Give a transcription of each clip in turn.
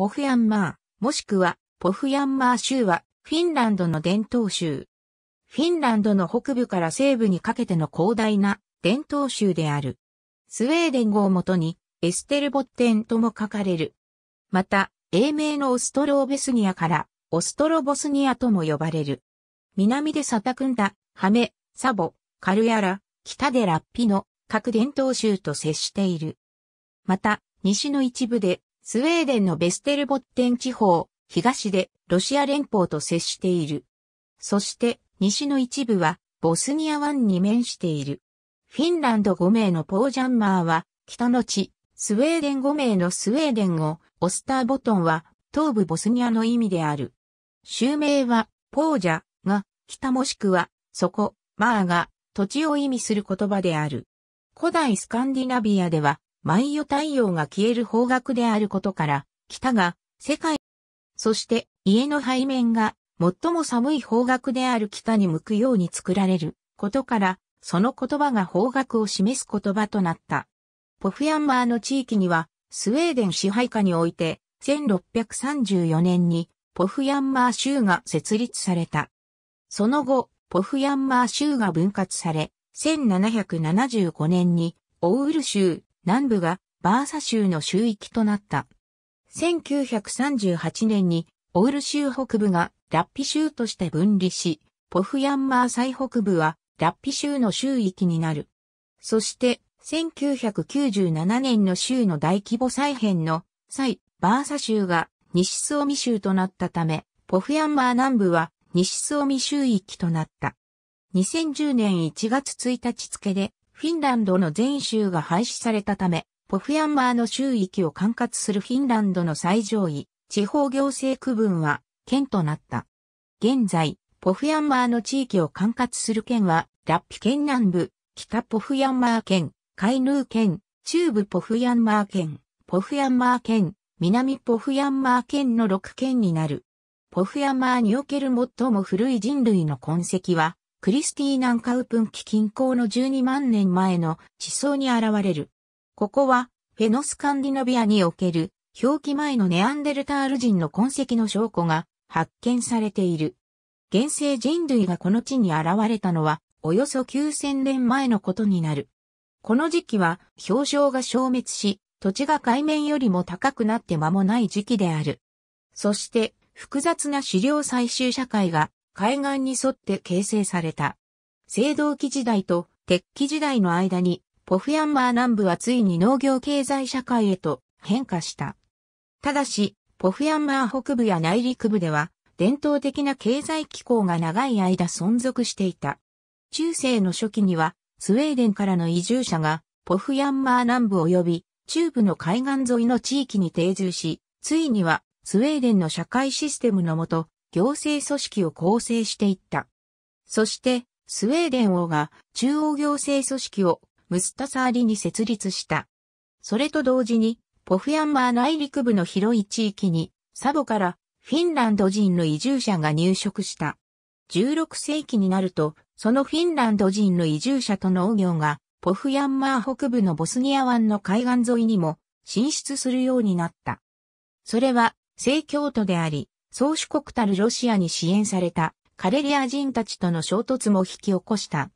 ポフヤンマー、もしくは、ポフヤンマー州は、フィンランドの伝統州。フィンランドの北部から西部にかけての広大な伝統州である。スウェーデン語をもとに、エステルボッテンとも書かれる。また、英名のオストローベスニアから、オストロボスニアとも呼ばれる。南でサタクンダ、ハメ、サボ、カルヤラ、北でラッピの各伝統州と接している。また、西の一部でスウェーデンのベステルボッテン地方、東でロシア連邦と接している。そして西の一部はボスニア湾に面している。フィンランド5名のポージャンマーは北の地、スウェーデン5名のスウェーデンを、オスターボトンは東部ボスニアの意味である。州名はポージャが北もしくはそこ、マーが土地を意味する言葉である。古代スカンディナビアでは毎夜太陽が消える方角であることから、北が世界、そして家の背面が最も寒い方角である北に向くように作られることから、その言葉が方角を示す言葉となった。ポフヤンマーの地域には、スウェーデン支配下において、1634年にポフヤンマー州が設立された。その後、ポフヤンマー州が分割され、1775年にオウール州、南部がバーサ州の州域となった。1938年にオール州北部がラッピ州として分離し、ポフヤンマー最北部はラッピ州の州域になる。そして、1997年の州の大規模再編の際、バーサ州が西スオミ州となったため、ポフヤンマー南部は西スオミ州域となった。2010年1月1日付でフィンランドの全州が廃止されたため、ポフヤンマーの州域を管轄するフィンランドの最上位、地方行政区分は、県となった。現在、ポフヤンマーの地域を管轄する県は、ラッピ県南部、北ポフヤンマー県、カイヌー県、中部ポフヤンマー県、ポフヤンマー県、南ポフヤンマー県の6県になる。ポフヤンマーにおける最も古い人類の痕跡は、クリスティーナンカウプンキ近郊の12万年前の地層に現れる。ここは、フェノスカンディナビアにおける、表記前のネアンデルタール人の痕跡の証拠が発見されている。現世人類がこの地に現れたのは、およそ9000年前のことになる。この時期は、氷床が消滅し、土地が海面よりも高くなって間もない時期である。そして、複雑な狩猟採集社会が海岸に沿って形成された。青銅器時代と鉄器時代の間に、ポフヤンマー南部はついに農業経済社会へと変化した。ただし、ポフヤンマー北部や内陸部では、伝統的な経済機構が長い間存続していた。中世の初期には、スウェーデンからの移住者が、ポフヤンマー南部及び、中部の海岸沿いの地域に定住し、ついには、スウェーデンの社会システムのもと、行政組織を構成していった。そして、スウェーデン王が中央行政組織をムスタサーリに設立した。それと同時に、ポフヤンマー内陸部の広い地域に、サボからフィンランド人の移住者が入植した。16世紀になると、そのフィンランド人の移住者と農業が、ポフヤンマー北部のボスニア湾の海岸沿いにも進出するようになった。それは、聖教徒であり、宗主国たるロシアに支援されたカレリア人たちとの衝突も引き起こした。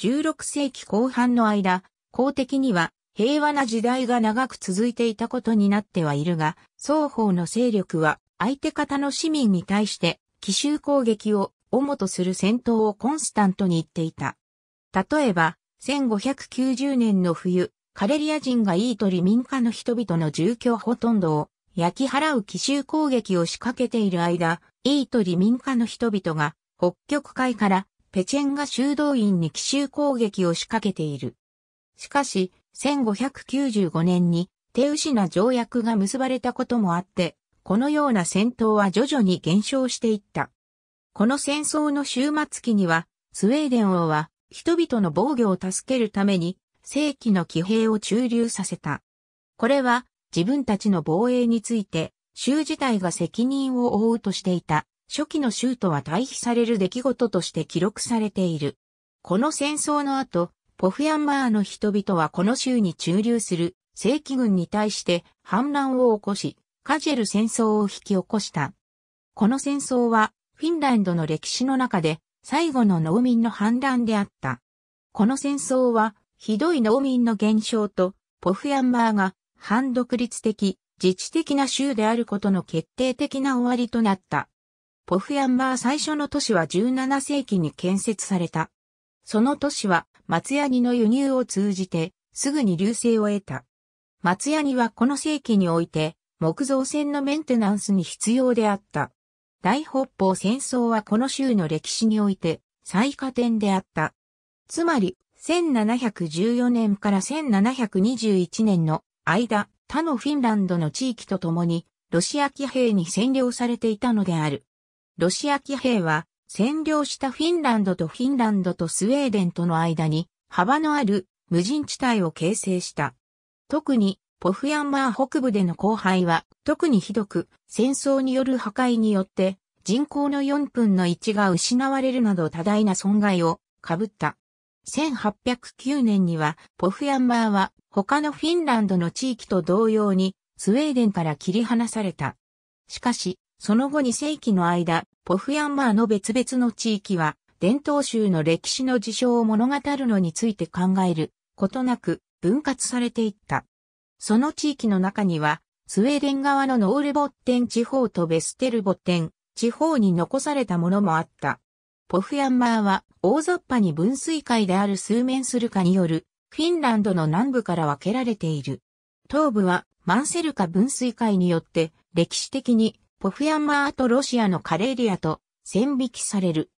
16世紀後半の間、公的には平和な時代が長く続いていたことになってはいるが、双方の勢力は相手方の市民に対して奇襲攻撃を主とする戦闘をコンスタントに言っていた。例えば、1590年の冬、カレリア人がイートリ民家の人々の住居ほとんどを焼き払う奇襲攻撃を仕掛けている間、イートリ民家の人々が北極海からペチェンガ修道院に奇襲攻撃を仕掛けている。しかし、1595年に手牛な条約が結ばれたこともあって、このような戦闘は徐々に減少していった。この戦争の終末期には、スウェーデン王は人々の防御を助けるために、正規の騎兵を駐留させた。これは自分たちの防衛について、州自体が責任を負うとしていた、初期の州とは対比される出来事として記録されている。この戦争の後、ポフヤンマーの人々はこの州に駐留する正規軍に対して反乱を起こし、カジェル戦争を引き起こした。この戦争はフィンランドの歴史の中で最後の農民の反乱であった。この戦争はひどい農民の減少とポフヤンマーが反独立的、自治的な州であることの決定的な終わりとなった。ポフヤンマー最初の都市は17世紀に建設された。その都市は松ヤニの輸入を通じてすぐに流星を得た。松ヤニはこの世紀において木造船のメンテナンスに必要であった。大北方戦争はこの州の歴史において最下点であった。つまり1714年から1721年の間、他のフィンランドの地域とともに、ロシア騎兵に占領されていたのである。ロシア騎兵は、占領したフィンランドとフィンランドとスウェーデンとの間に、幅のある無人地帯を形成した。特に、ポフヤンマー北部での荒廃は、特にひどく、戦争による破壊によって、人口の4分の1が失われるなど多大な損害を被った。1809年には、ポフヤンマーは他のフィンランドの地域と同様に、スウェーデンから切り離された。しかし、その後2世紀の間、ポフヤンマーの別々の地域は、伝統州の歴史の事象を物語るのについて考えることなく分割されていった。その地域の中には、スウェーデン側のノールボッテン地方とベステルボッテン地方に残されたものもあった。ポフヤンマーは大雑把に分水海である数面するかによるフィンランドの南部から分けられている。東部はマンセルカ分水海によって歴史的にポフヤンマーとロシアのカレーリアと線引きされる。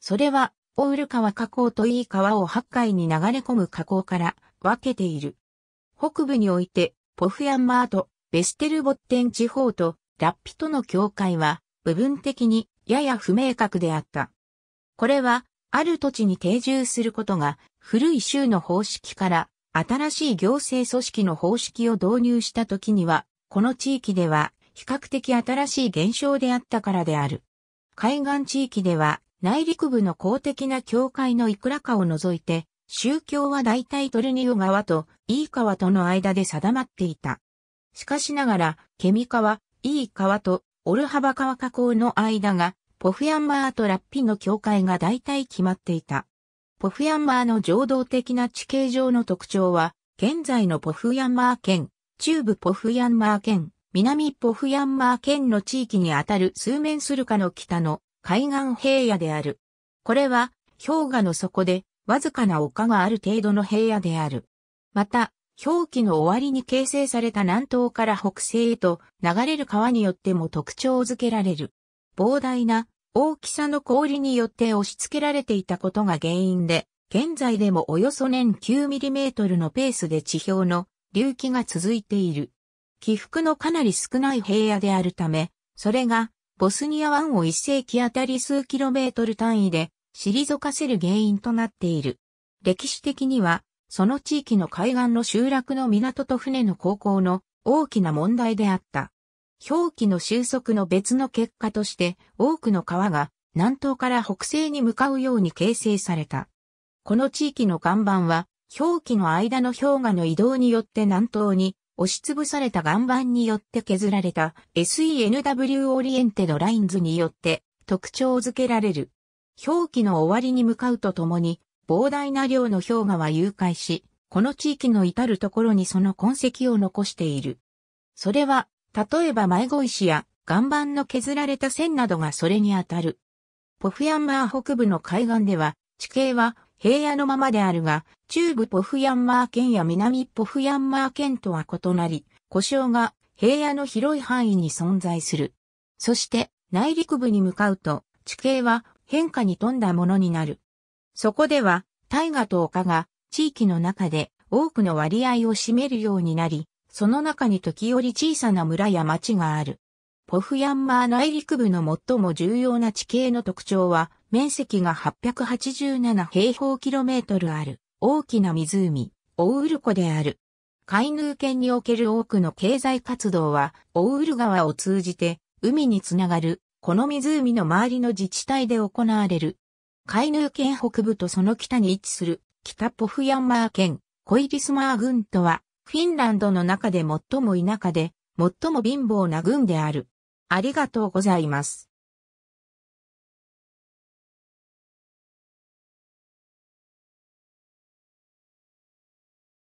それはオール川河口といい川を八海に流れ込む河口から分けている。北部においてポフヤンマーとベステルボッテン地方とラッピとの境界は部分的にやや不明確であった。これは、ある土地に定住することが、古い州の方式から、新しい行政組織の方式を導入した時には、この地域では、比較的新しい現象であったからである。海岸地域では、内陸部の公的な教会のいくらかを除いて、宗教は大体トルニオ川とイー川との間で定まっていた。しかしながら、ケミ川、イー川とオルハバ川河口の間がポフヤンマーとラッピの境界が大体決まっていた。ポフヤンマーの情動的な地形上の特徴は、現在のポフヤンマー県、中部ポフヤンマー県、南ポフヤンマー県の地域にあたる数面するかの北の海岸平野である。これは氷河の底でわずかな丘がある程度の平野である。また、氷期の終わりに形成された南東から北西へと流れる川によっても特徴づけられる。膨大な大きさの氷によって押し付けられていたことが原因で、現在でもおよそ年 9mm のペースで地表の隆起が続いている。起伏のかなり少ない平野であるため、それがボスニア湾を1世紀あたり数キロメートル単位で退かせる原因となっている。歴史的には、その地域の海岸の集落の港と船の航行の大きな問題であった。表記の収束の別の結果として多くの川が南東から北西に向かうように形成された。この地域の岩盤は表記の間の氷河の移動によって南東に押しつぶされた岩盤によって削られた SENW オリエンテドラインズによって特徴づけられる。表記の終わりに向かうとともに膨大な量の氷河は融解し、この地域の至るところにその痕跡を残している。それは例えば迷子石や岩盤の削られた線などがそれにあたる。ポフヤンマー北部の海岸では、地形は平野のままであるが、中部ポフヤンマー県や南ポフヤンマー県とは異なり、故障が平野の広い範囲に存在する。そして内陸部に向かうと、地形は変化に富んだものになる。そこでは、大河と丘が地域の中で多くの割合を占めるようになり、その中に時折小さな村や町がある。ポフヤンマー内陸部の最も重要な地形の特徴は、面積が887平方キロメートルある大きな湖、オウール湖である。カイヌー県における多くの経済活動は、オウール川を通じて、海につながる、この湖の周りの自治体で行われる。カイヌー県北部とその北に位置する、北ポフヤンマー県、コイリスマー群とは、フィンランドの中で最も田舎で、最も貧乏な軍である。ありがとうございます。